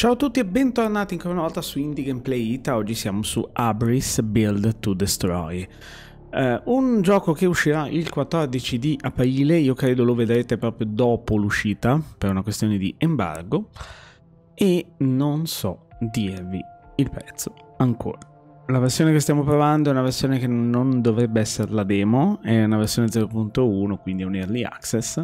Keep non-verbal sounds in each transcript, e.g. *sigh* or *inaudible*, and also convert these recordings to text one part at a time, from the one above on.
Ciao a tutti e bentornati ancora una volta su Indie Gameplay Ita, oggi siamo su Abris Build to Destroy. Uh, un gioco che uscirà il 14 di aprile, io credo lo vedrete proprio dopo l'uscita, per una questione di embargo, e non so dirvi il prezzo ancora. La versione che stiamo provando è una versione che non dovrebbe essere la demo, è una versione 0.1, quindi è un early access,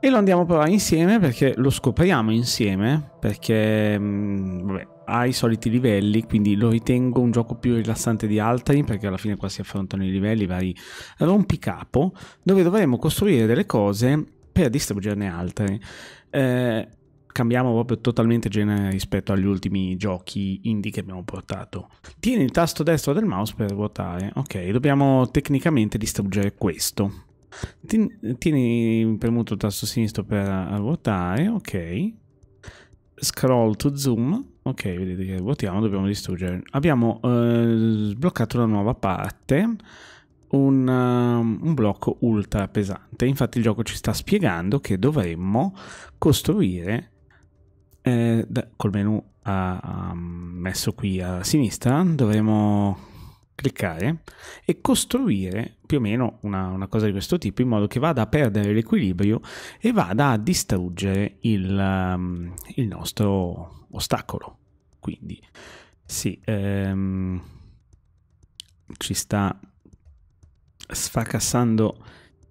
e lo andiamo a provare insieme perché lo scopriamo insieme, perché mm, vabbè, ha i soliti livelli, quindi lo ritengo un gioco più rilassante di altri, perché alla fine qua si affrontano i livelli, vari rompicapo, dove dovremo costruire delle cose per distruggerne altre. Eh, cambiamo proprio totalmente genere rispetto agli ultimi giochi indie che abbiamo portato. Tieni il tasto destro del mouse per ruotare, ok, dobbiamo tecnicamente distruggere questo tieni premuto il tasto sinistro per ruotare, eh, ok. Scroll to zoom, ok, vedete che ruotiamo, dobbiamo distruggere. Abbiamo eh, sbloccato una nuova parte, un, uh, un blocco ultra pesante. Infatti il gioco ci sta spiegando che dovremmo costruire eh, da, col menu uh, messo qui a sinistra dovremmo cliccare e costruire più o meno una, una, cosa di questo tipo in modo che vada a perdere l'equilibrio e vada a distruggere il, um, il nostro ostacolo. Quindi sì, um, ci sta sfacassando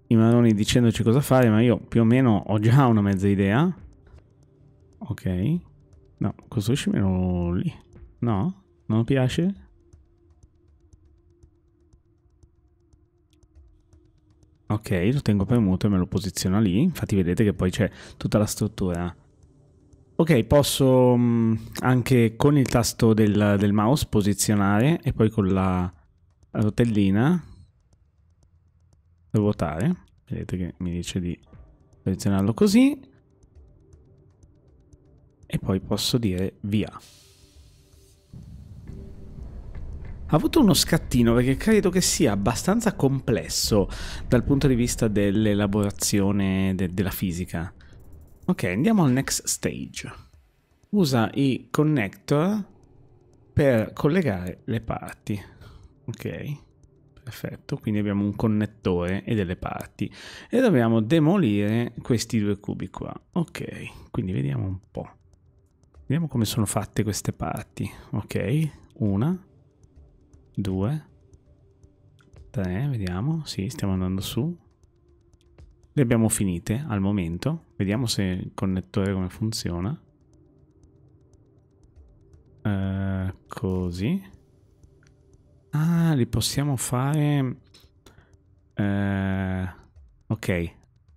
i maroni dicendoci cosa fare, ma io più o meno ho già una mezza idea. Ok. No, costruisci meno lì. No? Non piace? Ok, lo tengo premuto e me lo posiziono lì. Infatti vedete che poi c'è tutta la struttura. Ok, posso mm, anche con il tasto del, del mouse posizionare e poi con la rotellina ruotare. Vedete che mi dice di posizionarlo così. E poi posso dire via ha avuto uno scattino perché credo che sia abbastanza complesso dal punto di vista dell'elaborazione de della fisica. Ok, andiamo al next stage. Usa i connector per collegare le parti. Ok, perfetto. Quindi abbiamo un connettore e delle parti. E dobbiamo demolire questi due cubi qua. Ok, quindi vediamo un po'. Vediamo come sono fatte queste parti. Ok, una, 2, 3, vediamo, sì, stiamo andando su. Le abbiamo finite al momento, vediamo se il connettore come funziona. Uh, così. Ah, li possiamo fare... Uh, ok,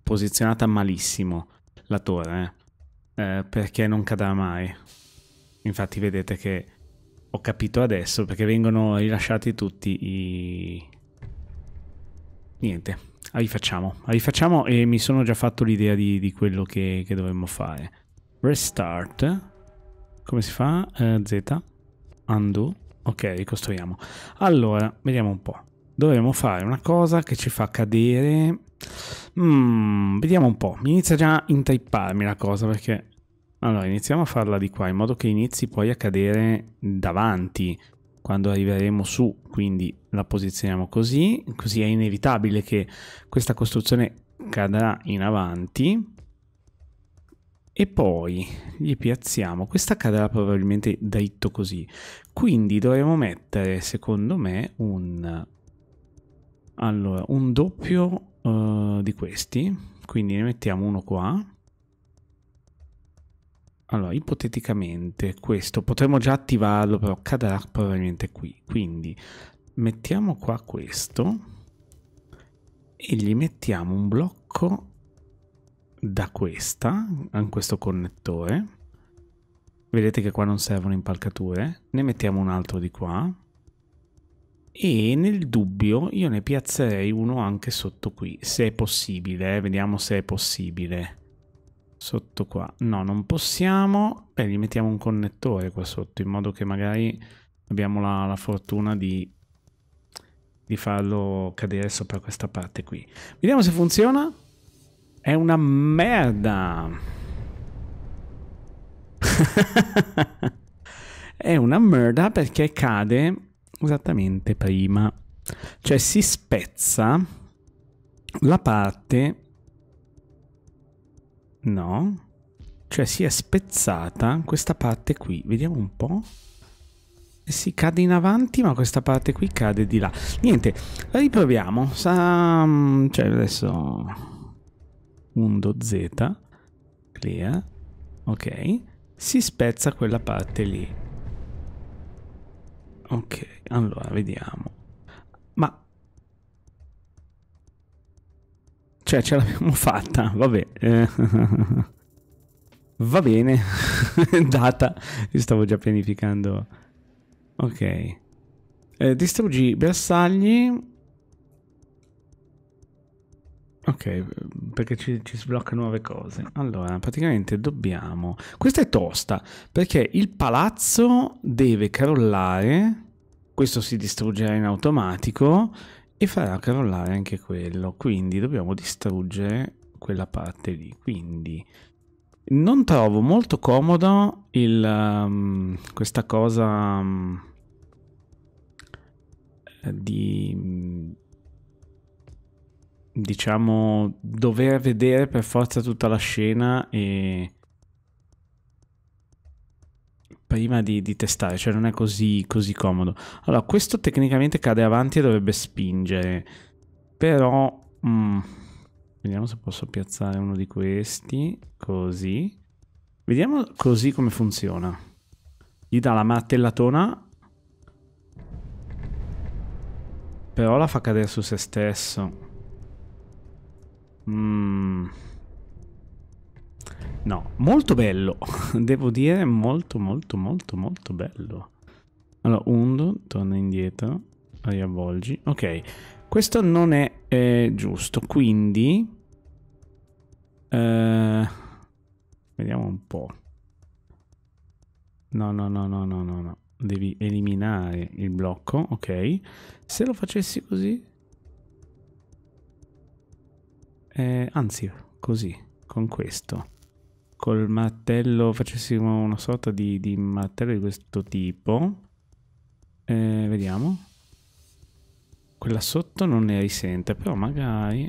posizionata malissimo la torre, eh? Uh, perché non cadrà mai. Infatti vedete che ho capito adesso perché vengono rilasciati tutti i... Niente, rifacciamo. Ah, rifacciamo ah, e mi sono già fatto l'idea di, di, quello che, che, dovremmo fare. Restart. Come si fa? Uh, Z. Undo. Ok, ricostruiamo. Allora, vediamo un po'. Dovremmo fare una cosa che ci fa cadere... Mm, vediamo un po'. Mi inizia già a intripparmi la cosa perché allora, iniziamo a farla di qua, in modo che inizi poi a cadere davanti quando arriveremo su, quindi la posizioniamo così, così è inevitabile che questa costruzione cadrà in avanti e poi gli piazziamo, questa cadrà probabilmente dritto così, quindi dovremo mettere secondo me un, allora, un doppio uh, di questi, quindi ne mettiamo uno qua allora, ipoteticamente questo potremmo già attivarlo, però cadrà probabilmente qui. Quindi mettiamo qua questo e gli mettiamo un blocco da questa, in questo connettore. Vedete che qua non servono impalcature. Ne mettiamo un altro di qua. E nel dubbio io ne piazzerei uno anche sotto qui, se è possibile. Eh? Vediamo se è possibile sotto qua. No, non possiamo. Beh, gli mettiamo un connettore qua sotto, in modo che magari abbiamo la, la fortuna di, di farlo cadere sopra questa parte qui. Vediamo se funziona. È una merda. *laughs* è una merda perché cade esattamente prima. Cioè si spezza la parte No. Cioè si è spezzata questa parte qui. Vediamo un po' eh si cade in avanti ma questa parte qui cade di là niente la riproviamo Sa... Mm, cioè adesso undo z clear ok si spezza quella parte lì ok allora vediamo Cioè, ce l'abbiamo fatta, vabbè. Eh. *laughs* Va bene. *laughs* Data. Io stavo già pianificando. Ok. Eh, distruggi bersagli. Ok, perché ci, ci sblocca nuove cose. Allora, praticamente dobbiamo... Questa è tosta, perché il palazzo deve crollare, questo si distruggerà in automatico, e farà crollare anche quello quindi dobbiamo distruggere quella parte lì quindi non trovo molto comodo il, um, questa cosa um, di diciamo dover vedere per forza tutta la scena e prima di, di, testare, cioè non è così, così comodo. Allora, questo tecnicamente cade avanti e dovrebbe spingere, però... Mm, vediamo se posso piazzare uno di questi, così. Vediamo così come funziona. Gli dà la martellatona, però la fa cadere su se stesso. Mmm... No, molto bello. *laughs* Devo dire molto molto molto molto bello. Allora, undo, torna indietro, riavvolgi. Ok, questo non è eh, giusto, quindi... Eh, vediamo un po'. No, no, no, no, no, no, no. Devi eliminare il blocco, ok. Se lo facessi così... Eh, anzi, così, con questo col martello facessimo una sorta di, di martello di questo tipo. Eh, vediamo. Quella sotto non ne risente, però magari...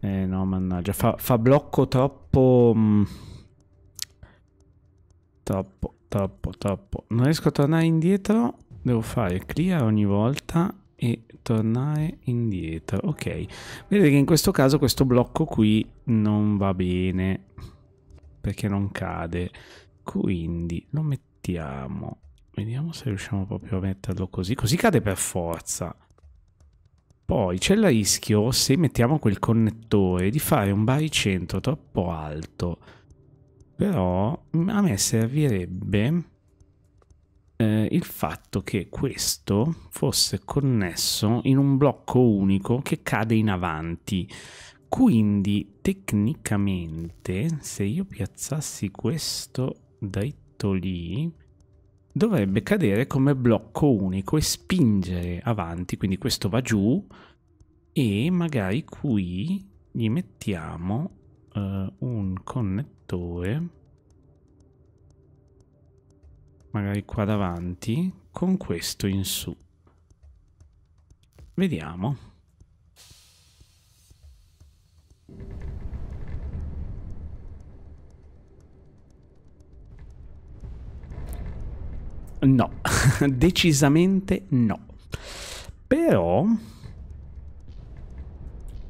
Eh no, mannaggia, fa, fa blocco troppo... Mm, troppo, troppo, troppo. Non riesco a tornare indietro. Devo fare clear ogni volta e tornare indietro. Ok, vedete che in questo caso questo blocco qui non va bene perché non cade quindi lo mettiamo vediamo se riusciamo proprio a metterlo così così cade per forza poi c'è il rischio se mettiamo quel connettore di fare un baricentro troppo alto però a me servirebbe eh, il fatto che questo fosse connesso in un blocco unico che cade in avanti quindi tecnicamente se io piazzassi questo dritto lì dovrebbe cadere come blocco unico e spingere avanti, quindi questo va giù e magari qui gli mettiamo uh, un connettore magari qua davanti con questo in su. Vediamo. No, *laughs* decisamente no. Però...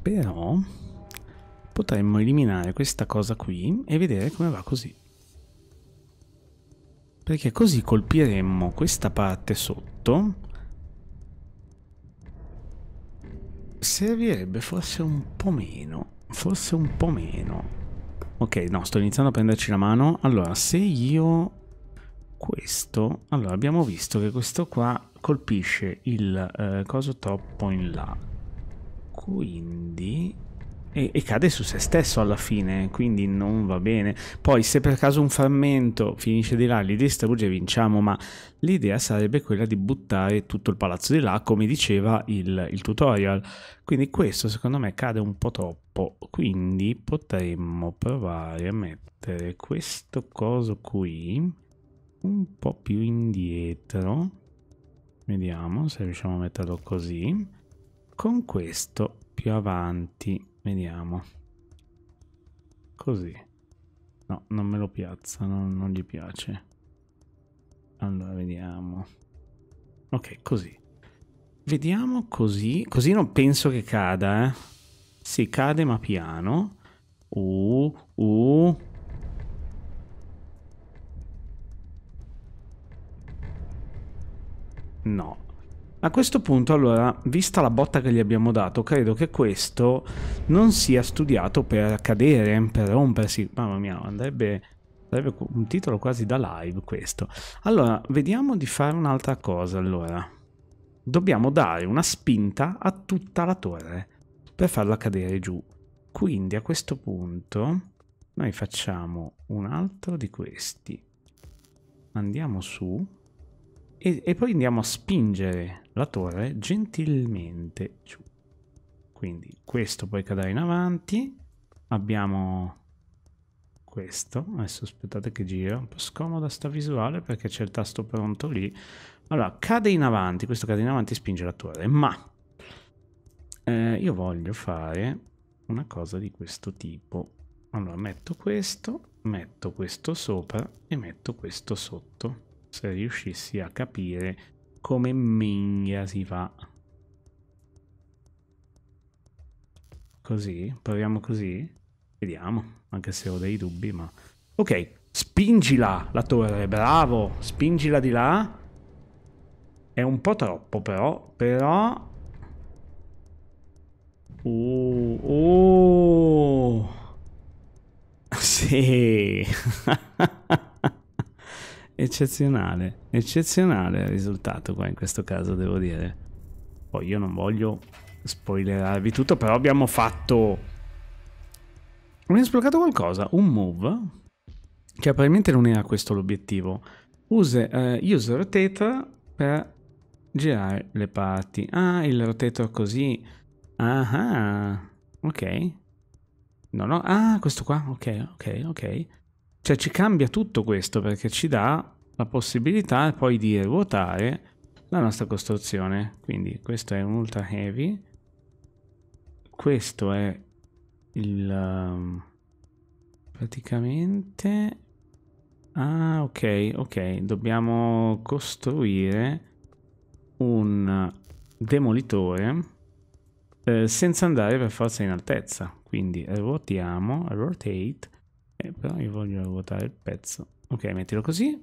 Però... Potremmo eliminare questa cosa qui e vedere come va così. Perché così colpiremmo questa parte sotto. Servirebbe forse un po' meno. Forse un po' meno. Ok, no, sto iniziando a prenderci la mano. Allora, se io questo allora abbiamo visto che questo qua colpisce il eh, coso troppo in là quindi e, e, cade su se stesso alla fine, quindi non va bene. Poi se per caso un frammento finisce di là, li distrugge e vinciamo, ma l'idea sarebbe quella di buttare tutto il palazzo di là, come diceva il, il tutorial. Quindi questo secondo me cade un po' troppo, quindi potremmo provare a mettere questo coso qui un po' più indietro, vediamo se riusciamo a metterlo così, con questo più avanti, vediamo, così, no, non me lo piazza, non, non gli piace, allora vediamo, ok, così, vediamo così, così non penso che cada, eh, si cade ma piano, uh, uh, No. A questo punto, allora, vista la botta che gli abbiamo dato, credo che questo non sia studiato per cadere, per rompersi. Mamma mia, andrebbe, andrebbe un titolo quasi da live questo. Allora, vediamo di fare un'altra cosa, allora. Dobbiamo dare una spinta a tutta la torre per farla cadere giù. Quindi a questo punto noi facciamo un altro di questi. Andiamo su e, e poi andiamo a spingere la torre gentilmente giù. Quindi questo poi cadere in avanti. Abbiamo questo. Adesso aspettate che gira. Un po' scomoda sta visuale perché c'è il tasto pronto lì. Allora, cade in avanti. Questo cade in avanti e spinge la torre. Ma eh, io voglio fare una cosa di questo tipo. Allora, metto questo, metto questo sopra e metto questo sotto se riuscissi a capire come minghia si fa. Così, proviamo così. Vediamo, anche se ho dei dubbi, ma... Ok, spingila la torre, bravo! Spingila di là. È un po' troppo però, però... Oh, oh! *laughs* Sì! *laughs* Eccezionale, eccezionale il risultato qua in questo caso devo dire. Poi io non voglio spoilerarvi tutto, però abbiamo fatto... Abbiamo sbloccato qualcosa, un move, che probabilmente non era questo l'obiettivo. Use, eh, use rotator per girare le parti. Ah, il rotator così. Ah, ok. No, no, ah, questo qua, ok, ok, ok. Cioè ci cambia tutto questo perché ci dà la possibilità poi di ruotare la nostra costruzione. Quindi questo è un ultra heavy. Questo è il... Um, praticamente... Ah, ok, ok. Dobbiamo costruire un demolitore eh, senza andare per forza in altezza. Quindi ruotiamo, rotate eh, però io voglio ruotare il pezzo ok mettilo così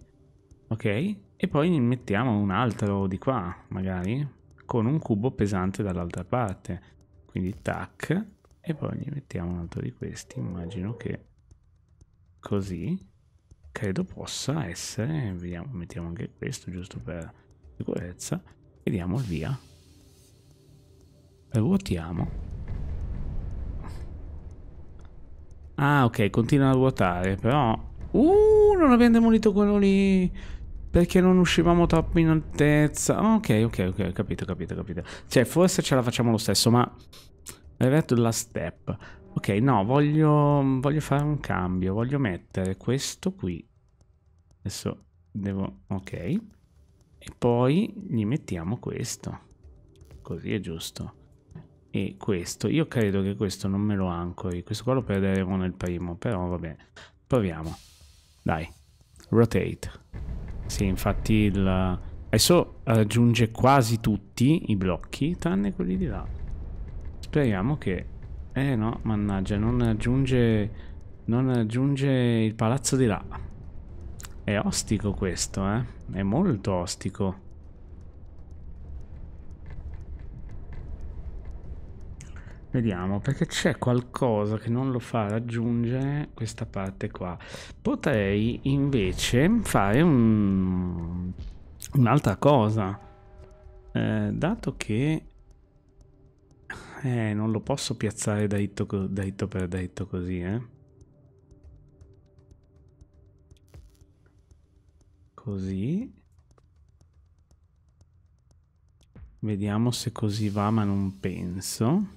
ok e poi ne mettiamo un altro di qua magari con un cubo pesante dall'altra parte quindi tac e poi ne mettiamo un altro di questi immagino che così credo possa essere vediamo mettiamo anche questo giusto per sicurezza vediamo il via ruotiamo Ah, ok, continua a ruotare, però... Uh, non abbiamo demolito quello lì! Perché non uscivamo troppo in altezza. Oh, ok, ok, ok, capito, capito, capito. Cioè, forse ce la facciamo lo stesso, ma... Reverto la step. Ok, no, voglio, voglio fare un cambio. Voglio mettere questo qui. Adesso devo... Ok. E poi gli mettiamo questo. Così è giusto e questo. Io credo che questo non me lo ancori. Questo qua lo perderemo nel primo, però va bene. Proviamo. Dai. Rotate. Sì, infatti il... Adesso raggiunge quasi tutti i blocchi, tranne quelli di là. Speriamo che... Eh no, mannaggia, non raggiunge... Non raggiunge il palazzo di là. È ostico questo, eh? È molto ostico. Vediamo, perché c'è qualcosa che non lo fa raggiungere questa parte qua. Potrei invece fare un'altra cosa. Eh, dato che... Eh, non lo posso piazzare dritto, dritto per dritto così, eh. Così. Vediamo se così va, ma non penso.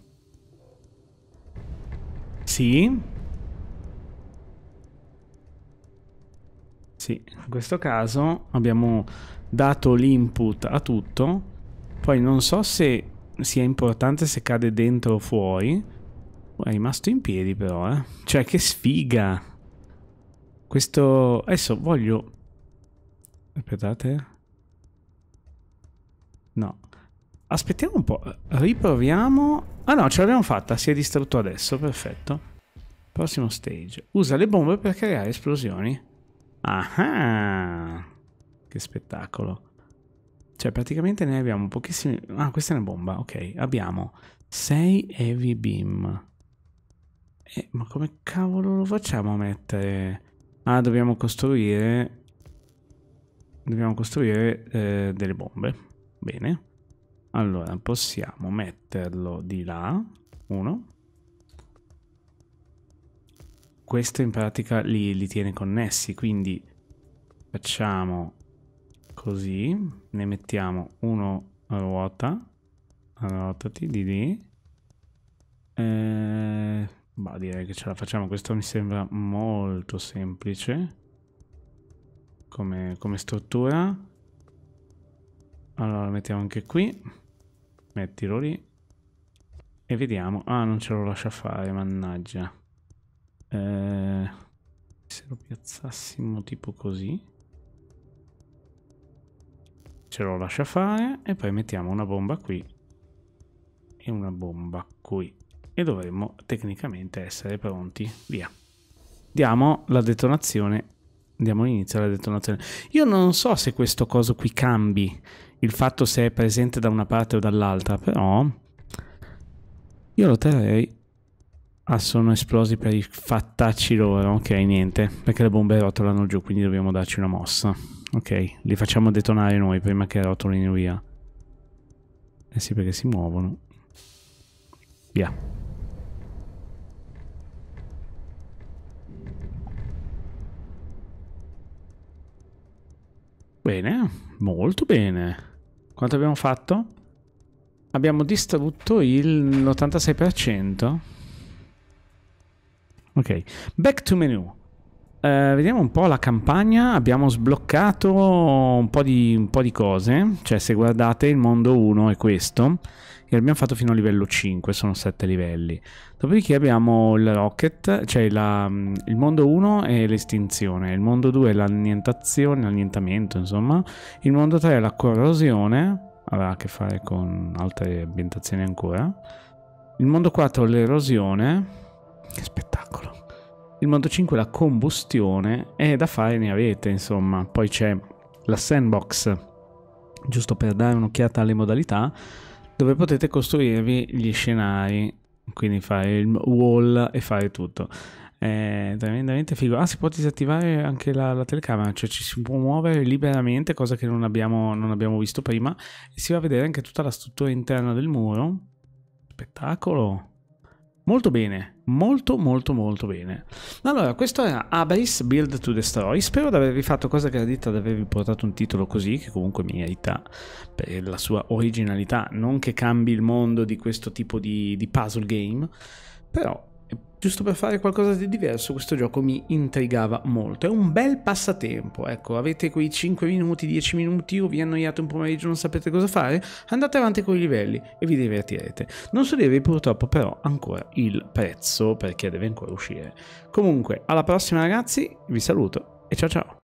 Sì. Sì, in questo caso abbiamo dato l'input a tutto, poi non so se sia importante se cade dentro o fuori. È rimasto in piedi però, eh. Cioè, che sfiga! Questo... Adesso voglio... Aspettate. No. Aspettiamo un po'. Riproviamo... Ah no, ce l'abbiamo fatta. Si è distrutto adesso. Perfetto. Prossimo stage. Usa le bombe per creare esplosioni. Ah! Che spettacolo. Cioè, praticamente ne abbiamo pochissimi... Ah, questa è una bomba, ok. Abbiamo 6 heavy beam. Eh, ma come cavolo lo facciamo a mettere? Ah, dobbiamo costruire... Dobbiamo costruire eh, delle bombe. Bene. Allora, possiamo metterlo di là. Uno questo in pratica li, li tiene connessi, quindi facciamo così, ne mettiamo uno a ruota, ruotati di lì, eh, direi che ce la facciamo, questo mi sembra molto semplice come, come struttura, allora lo mettiamo anche qui, mettilo lì e vediamo, ah non ce lo lascia fare, mannaggia. Eh, se lo piazzassimo tipo così. Ce lo lascia fare e poi mettiamo una bomba qui e una bomba qui. E dovremmo tecnicamente essere pronti. Via. Diamo la detonazione. Diamo inizio alla detonazione. Io non so se questo coso qui cambi il fatto se è presente da una parte o dall'altra, però io lo terrei Ah, sono esplosi per i fattacci loro. Ok, niente. Perché le bombe rotolano giù, quindi dobbiamo darci una mossa. Ok, li facciamo detonare noi prima che rotolino via. Eh sì, perché si muovono. Via. Bene, molto bene. Quanto abbiamo fatto? Abbiamo distrutto l'86%. Ok, back to menu. Uh, vediamo un po' la campagna, abbiamo sbloccato un po, di, un po, di, cose, cioè se guardate il mondo 1 è questo, e l'abbiamo fatto fino a livello 5, sono 7 livelli. Dopodiché abbiamo il rocket, cioè la, il mondo 1 è l'estinzione, il mondo 2 è l'annientazione, l'annientamento insomma, il mondo 3 è la corrosione, avrà a che fare con altre ambientazioni ancora, il mondo 4 è l'erosione, aspetta il Moto 5 la combustione e da fare ne avete, insomma. Poi c'è la sandbox, giusto per dare un'occhiata alle modalità, dove potete costruirvi gli scenari, quindi fare il wall e fare tutto. È tremendamente figo. Ah, si può disattivare anche la, la, telecamera, cioè ci si può muovere liberamente, cosa che non abbiamo, non abbiamo visto prima. E si va a vedere anche tutta la struttura interna del muro. Spettacolo! Molto bene, molto molto molto bene. Allora, questo era Abris Build to Destroy, spero di avervi fatto cosa gradita, di avervi portato un titolo così, che comunque merita per la sua originalità, non che cambi il mondo di questo tipo di, di puzzle game, però giusto per fare qualcosa di diverso, questo gioco mi intrigava molto. È un bel passatempo, ecco, avete quei 5 minuti, 10 minuti o vi annoiate un pomeriggio e non sapete cosa fare, andate avanti con i livelli e vi divertirete. Non so dirvi purtroppo però ancora il prezzo perché deve ancora uscire. Comunque, alla prossima ragazzi, vi saluto e ciao ciao!